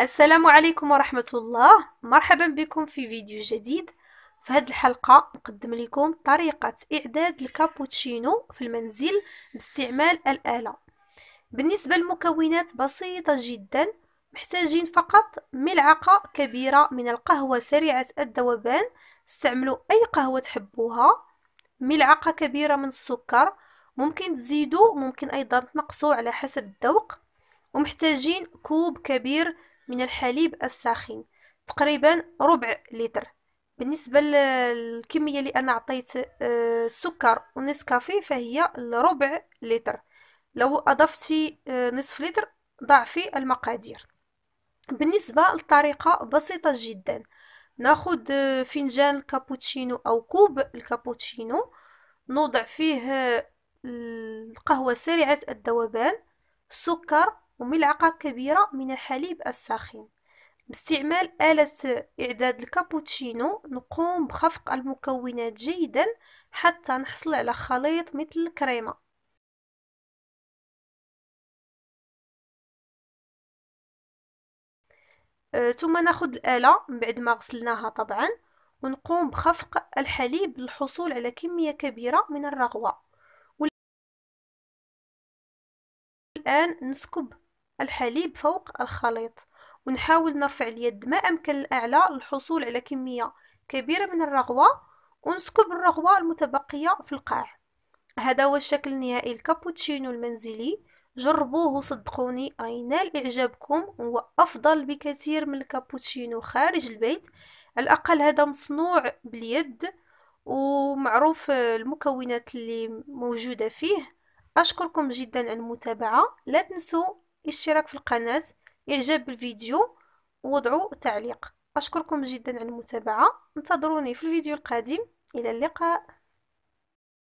السلام عليكم ورحمة الله مرحبا بكم في فيديو جديد في هذه الحلقة نقدم لكم طريقة إعداد الكابوتشينو في المنزل باستعمال الآلة بالنسبة للمكونات بسيطة جدا محتاجين فقط ملعقة كبيرة من القهوة سريعة الذوبان استعملوا أي قهوة تحبوها ملعقة كبيرة من السكر ممكن تزيدوا ممكن أيضا تنقصوا على حسب الذوق ومحتاجين كوب كبير من الحليب الساخن تقريبا ربع لتر بالنسبة للكمية اللي أنا عطيت آه، السكر ونسكافي فهي ربع لتر لو أضفتي آه، نصف لتر ضعفي المقادير بالنسبة للطريقة بسيطة جدا ناخد آه، فنجان الكابوتشينو أو كوب الكابوتشينو نوضع فيه القهوة سريعة الذوبان سكر وملعقة كبيرة من الحليب الساخن باستعمال آلة إعداد الكابوتشينو نقوم بخفق المكونات جيدا حتى نحصل على خليط مثل الكريمة أه، ثم ناخد الآلة من بعد ما غسلناها طبعا ونقوم بخفق الحليب للحصول على كمية كبيرة من الرغوة الآن نسكب الحليب فوق الخليط ونحاول نرفع اليد ما أمكن الأعلى للحصول على كمية كبيرة من الرغوة ونسكب الرغوة المتبقية في القاع هذا هو الشكل النهائي الكابوتشينو المنزلي جربوه وصدقوني ينال إعجابكم هو أفضل بكثير من الكابوتشينو خارج البيت على الأقل هذا مصنوع باليد ومعروف المكونات اللي موجودة فيه أشكركم جدا على المتابعة لا تنسوا الاشتراك في القناة إعجاب بالفيديو ووضعوا تعليق أشكركم جدا على المتابعة انتظروني في الفيديو القادم إلى اللقاء